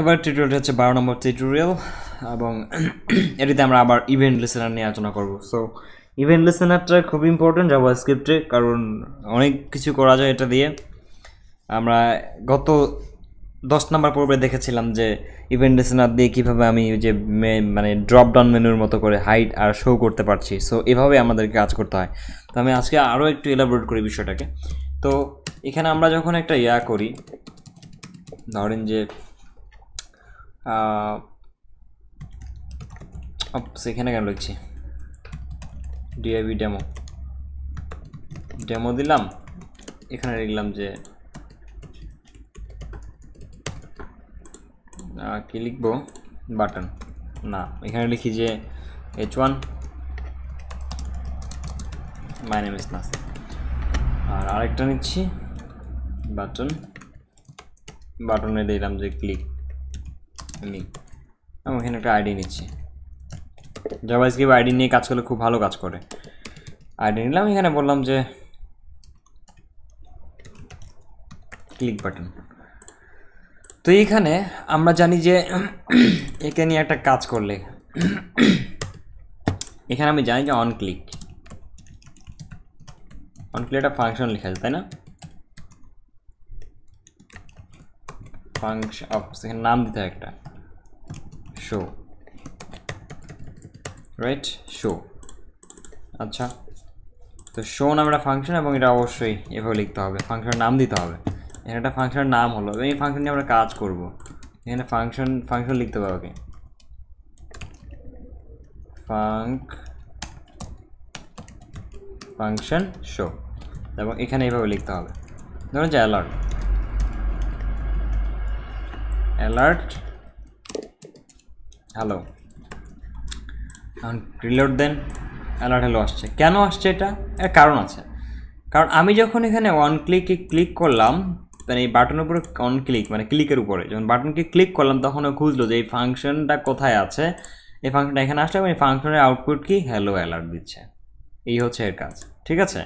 এবার টিউটোরিয়ালটা হচ্ছে বারো নম্বর টিউটোরিয়াল এবং এটিতে আমরা আবার ইভেন্ট লিসেনার নিয়ে আলোচনা করব সো ইভেন্ট লিসেনারটা খুব ইম্পর্টেন্ট জাভা স্ক্রিপ্টে কারণ অনেক কিছু করা যায় এটা দিয়ে আমরা গত দশ নম্বর পর্বে দেখেছিলাম যে ইভেন্ট লিসেনার দিয়ে কীভাবে আমি যে মানে ড্রপ ডাউন মেনুর মতো করে হাইট আর শো করতে পারছি সো এভাবে আমাদেরকে কাজ করতে হয় তো আমি আজকে আরও একটু এলাবোরেট করি বিষয়টাকে তো এখানে আমরা যখন একটা ইয়া করি ধরেন যে সেখানে কেন লিখছি ডিআইবি ডেমো ডেমো দিলাম এখানে লিখলাম যে কি লিখবো বাটন না এখানে লিখি যে এইচ ওয়ান মাইনে মিস নাস আর আরেকটা নিচ্ছি বাটন বাটনে দিলাম যে ক্লিক লি আমি এখানে একটা আইডি নিচ্ছি জাভা স্ক্রিপ্ট আইডি নিয়ে কাজ করলে খুব ভালো কাজ করে আইডি নিলাম এখানে বললাম যে ক্লিক বাটন তো এখানে আমরা জানি যে একে নিয়ে একটা কাজ করলে এখানে আমি জানি যে অন ক্লিক অন একটা ফাংশন লেখা আছে তাই না ফাংশন অফ সেখানে নাম দিতে হয় একটা show রাইট শো আচ্ছা তো শো নাম একটা ফাংশন এবং এটা অবশ্যই এভাবে লিখতে হবে ফাংশনের নাম দিতে হবে এখানে একটা ফাংশনের নাম হলো এই ফাংশন নিয়ে আমরা কাজ করব এখানে ফাংশন ফাংশন লিখতে হবে ওকে ফাংক ফাংশন শো এবং এখানে এইভাবে লিখতে হবে ধরুন যে অ্যালার্ট অ্যালার্ট হ্যালো রিলোড দেন অ্যালার্ট হ্যালো আসছে কেন আসছে এটা এর কারণ আছে কারণ আমি যখন এখানে ওয়ান ক্লিকে ক্লিক করলাম মানে এই বাটনের উপরে অন ক্লিক মানে ক্লিকের উপরে যখন বাটনকে ক্লিক করলাম তখন ও খুঁজলো যে এই ফাংশনটা কোথায় আছে এই ফাংশনটা এখানে আসলে এই ফাংশনের আউটপুট কি হ্যালো অ্যালার্ট দিচ্ছে এই হচ্ছে এর কাজ ঠিক আছে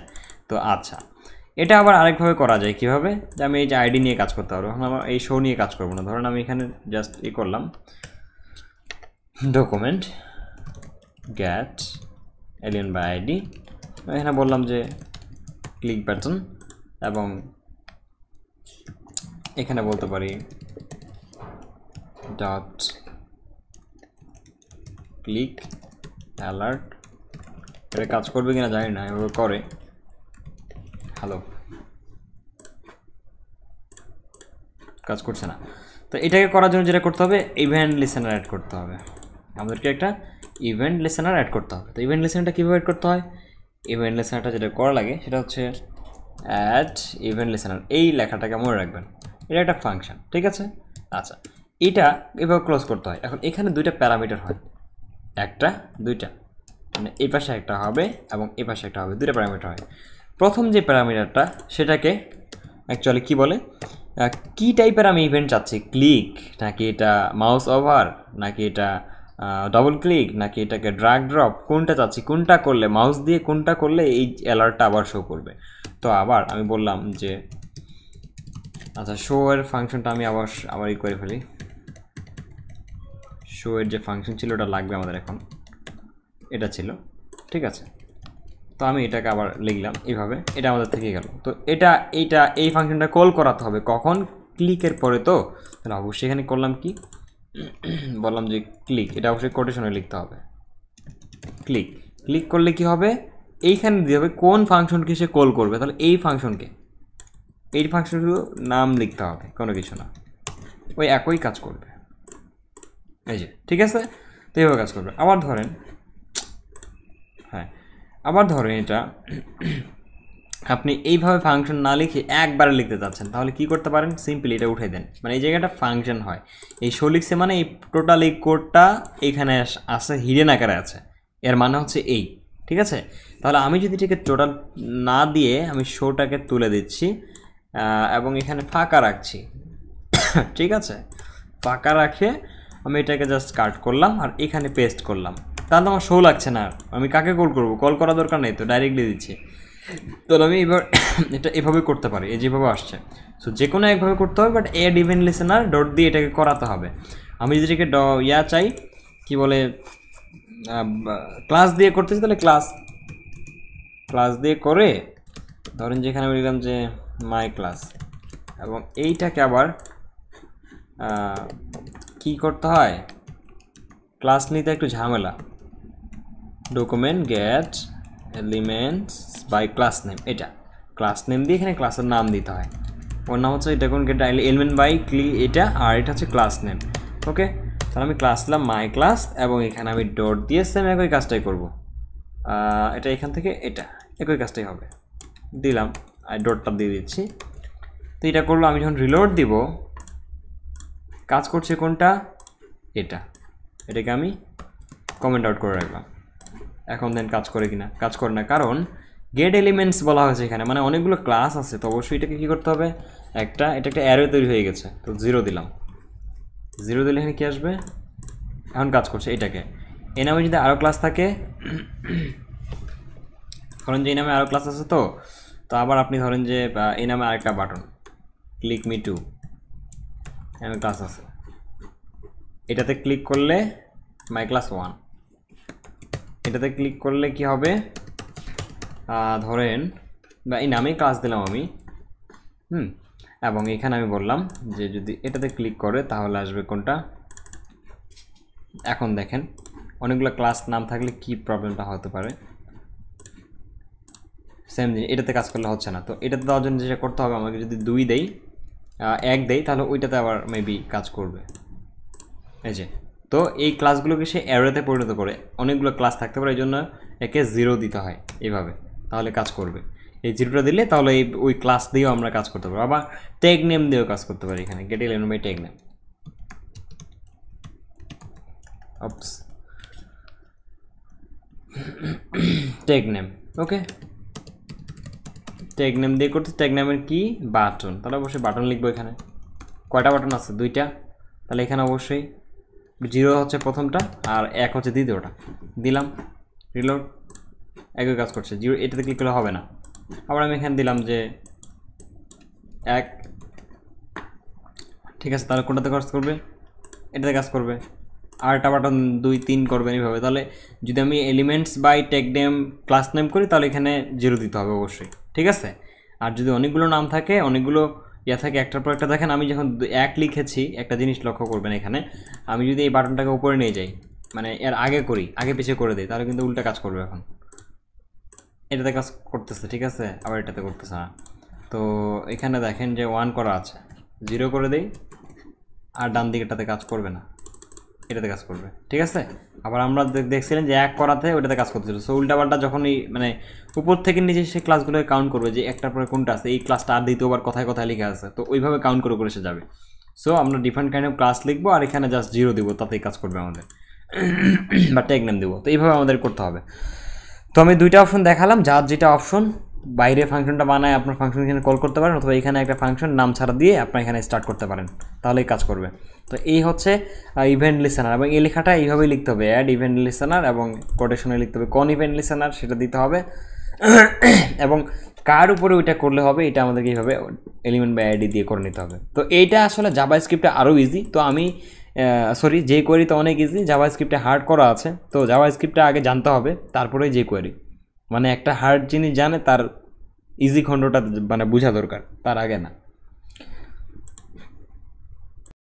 তো আচ্ছা এটা আবার আরেকভাবে করা যায় কিভাবে যে আমি এই যে আইডি নিয়ে কাজ করতে পারবো এখন আমার এই শো নিয়ে কাজ করবো না ধরেন আমি এখানে জাস্ট ই করলাম document get alien by id এখানে বললাম যে ক্লিক বাটন এবং এখানে বলতে পারি ডট ক্লিক অ্যালার্ট এটা কাজ করবে কিনা জানি না এভাবে করে হ্যালো কাজ করছে না তো এটাকে করার জন্য যেটা করতে হবে ইভেন্ট লিসেনার অ্যাড করতে হবে আমাদেরকে একটা ইভেন্ট লেসেনার অ্যাড করতে হবে তো ইভেন্ট লিসেনারটা কীভাবে অ্যাড করতে হয় ইভেন্ট লিসেনারটা যেটা করা লাগে সেটা হচ্ছে অ্যাড ইভেন্ট লেসেনার এই লেখাটাকে মনে রাখবেন এটা একটা ফাংশন ঠিক আছে আচ্ছা এটা এভাবে ক্লোজ করতে হয় এখন এখানে দুইটা প্যারামিটার হয় একটা দুইটা মানে এই পাশে একটা হবে এবং এই পাশে একটা হবে দুইটা প্যারামিটার হয় প্রথম যে প্যারামিটারটা সেটাকে অ্যাকচুয়ালি কি বলে কি টাইপের আমি ইভেন্ট চাচ্ছি ক্লিক নাকি এটা মাউস ওভার নাকি এটা ডবল ক্লিক নাকি এটাকে ড্রাগ ড্রপ কোনটা চাচ্ছি কোনটা করলে মাউস দিয়ে কোনটা করলে এই অ্যালার্টটা আবার শো করবে তো আবার আমি বললাম যে আচ্ছা শো এর ফাংশনটা আমি আবার আবার ই করে ফেলি শো এর যে ফাংশন ছিল ওটা লাগবে আমাদের এখন এটা ছিল ঠিক আছে তো আমি এটাকে আবার লিখলাম এইভাবে এটা আমাদের থেকে গেল তো এটা এইটা এই ফাংশনটা কল করাতে হবে কখন ক্লিকের পরে তো তাহলে অবশ্যই এখানে করলাম কি বললাম যে ক্লিক এটা অবশ্যই কোটেশনে লিখতে হবে ক্লিক ক্লিক করলে কি হবে এইখানে দিতে হবে কোন ফাংশনকে সে কল করবে তাহলে এই ফাংশনকে এই ফাংশন নাম লিখতে হবে কোনো কিছু না ওই একই কাজ করবে এই যে ঠিক আছে তো এইভাবে কাজ করবে আবার ধরেন হ্যাঁ আবার ধরেন এটা আপনি এইভাবে ফাংশন না লিখে একবারে লিখতে চাচ্ছেন তাহলে কি করতে পারেন সিম্পলি এটা উঠে দেন মানে এই জায়গাটা ফাংশন হয় এই শো লিখছে মানে এই টোটাল এই কোডটা এখানে আছে হিডেন আকারে আছে এর মানে হচ্ছে এই ঠিক আছে তাহলে আমি যদি এটাকে টোটাল না দিয়ে আমি শোটাকে তুলে দিচ্ছি এবং এখানে ফাঁকা রাখছি ঠিক আছে ফাঁকা রাখে আমি এটাকে জাস্ট কাট করলাম আর এখানে পেস্ট করলাম তাহলে আমার শো লাগছে না আমি কাকে কল করব কল করা দরকার নেই তো ডাইরেক্টলি দিচ্ছি তো আমি এবার এটা এভাবে করতে পারি এই যেভাবে আসছে সো যে কোনো একভাবে করতে হবে but add event listener dot দিয়ে এটাকে করাতে হবে আমি যদি এটাকে ড ইয়া চাই কি বলে ক্লাস দিয়ে করতেছি তাহলে ক্লাস ক্লাস দিয়ে করে ধরেন যেখানে আমি লিখলাম যে মাই ক্লাস এবং এইটাকে আবার কি করতে হয় ক্লাস নিতে একটু ঝামেলা document get elements by class name এটা ক্লাস নেম দিয়ে এখানে ক্লাসের নাম দিতে হয় ওর নাম হচ্ছে এটা কোন গেট এলিমেন্ট বাই ক্লি এটা আর এটা হচ্ছে ক্লাস নেম ওকে তাহলে আমি ক্লাস দিলাম মাই ক্লাস এবং এখানে আমি ডট দিয়ে সেম একই কাজটাই করব এটা এখান থেকে এটা একই কাজটাই হবে দিলাম আর ডটটা দিয়ে দিচ্ছি তো এটা করলো আমি যখন রিলোড দিব কাজ করছে কোনটা এটা এটাকে আমি কমেন্ট আউট করে রাখলাম এখন দেন কাজ করে কিনা কাজ করে না কারণ গেট এলিমেন্টস বলা হয়েছে এখানে মানে অনেকগুলো ক্লাস আছে তো অবশ্যই এটাকে কী করতে হবে একটা এটা একটা অ্যারো তৈরি হয়ে গেছে তো জিরো দিলাম জিরো দিলে এখানে কী আসবে এখন কাজ করছে এটাকে এ নামে যদি আরও ক্লাস থাকে ধরেন যে এই নামে আরও ক্লাস আছে তো তো আবার আপনি ধরেন যে এই নামে আরেকটা বাটন ক্লিক মি টু এখানে ক্লাস আছে এটাতে ক্লিক করলে মাই ক্লাস ওয়ান এটাতে ক্লিক করলে কি হবে ধরেন বা এই নামেই ক্লাস দিলাম আমি হুম এবং এখানে আমি বললাম যে যদি এটাতে ক্লিক করে তাহলে আসবে কোনটা এখন দেখেন অনেকগুলো ক্লাস নাম থাকলে কি প্রবলেমটা হতে পারে সেম জিনিস এটাতে কাজ করলে হচ্ছে না তো এটাতে দেওয়ার জন্য যেটা করতে হবে আমাকে যদি দুই দেই এক দেই তাহলে ওইটাতে আবার মেবি কাজ করবে এই যে তো এই ক্লাসগুলোকে সে অ্যারোতে পরিণত করে অনেকগুলো ক্লাস থাকতে পারে এই জন্য একে জিরো দিতে হয় এভাবে তাহলে কাজ করবে এই জিরোটা দিলে তাহলে এই ওই ক্লাস দিয়েও আমরা কাজ করতে পারবো আবার ট্যাগ নেম দিয়েও কাজ করতে পারি এখানে get elements by tag name oops tag name okay tag name দিয়ে করতে ট্যাগ নেমের কী বাটন তাহলে অবশ্যই বাটন লিখবো এখানে কয়টা বাটন আছে দুইটা তাহলে এখানে অবশ্যই জিরো হচ্ছে প্রথমটা আর এক হচ্ছে দ্বিতীয়টা দিলাম রিলোড একই কাজ করছে জিরো এটাতে ক্লিক করলে হবে না আবার আমি এখানে দিলাম যে এক ঠিক আছে তাহলে কোনটাতে কাজ করবে এটাতে কাজ করবে আরেকটা বাটন দুই তিন করবেন এইভাবে তাহলে যদি আমি elements by tag name class name করি তাহলে এখানে জিরো দিতে হবে অবশ্যই ঠিক আছে আর যদি অনেকগুলো নাম থাকে অনেকগুলো ইয়া থাকে একটার পর একটা দেখেন আমি যখন এক লিখেছি একটা জিনিস লক্ষ্য করবেন এখানে আমি যদি এই বাটনটাকে উপরে নিয়ে যাই মানে এর আগে করি আগে পিছিয়ে করে দিই তাহলে কিন্তু উল্টা কাজ করবে এখন এটাতে কাজ করতেছে ঠিক আছে আবার এটাতে করতেছে না তো এখানে দেখেন যে ওয়ান করা আছে জিরো করে দিই আর ডান দিকেটাতে কাজ করবে না এটাতে কাজ করবে ঠিক আছে আবার আমরা দেখছিলেন যে এক করাতে ওইটাতে কাজ করতেছিল সো উল্টাপাল্টা যখন এই মানে উপর থেকে নিচে সে ক্লাসগুলোকে কাউন্ট করবে যে একটার পরে কোনটা আছে এই ক্লাসটা আর দ্বিতীয়বার কথায় কথায় লিখে আছে তো ওইভাবে কাউন্ট করে করে সে যাবে সো আমরা ডিফারেন্ট কাইন্ড অফ ক্লাস লিখবো আর এখানে জাস্ট জিরো দিব তাতেই কাজ করবে আমাদের বা টেক নেম দেবো তো এইভাবে আমাদের করতে হবে তো আমি দুইটা অপশন দেখালাম যার যেটা অপশন বাইরে ফাংশনটা বানায় আপনার ফাংশন এখানে কল করতে পারেন অথবা এখানে একটা ফাংশন নাম ছাড়া দিয়ে আপনার এখানে স্টার্ট করতে পারেন তাহলেই কাজ করবে তো এই হচ্ছে ইভেন্ট লিসেনার এবং এই লেখাটা এইভাবেই লিখতে হবে অ্যাড ইভেন্ট লিসেনার এবং কোটেশনে লিখতে হবে কোন ইভেন্ট লিসেনার সেটা দিতে হবে এবং কার উপরে ওইটা করলে হবে এটা আমাদেরকে এইভাবে এলিমেন্ট বা অ্যাডি দিয়ে করে নিতে হবে তো এইটা আসলে জাভা স্ক্রিপ্টে আরও ইজি তো আমি সরি যে কোয়েরি তো অনেক ইজি জাভা স্ক্রিপ্টে হার্ড করা আছে তো জাভা স্ক্রিপ্টটা আগে জানতে হবে তারপরে যে কোয়েরি মানে একটা হার্ড জিনিস জানে তার ইজি খণ্ডটা মানে বোঝা দরকার তার আগে না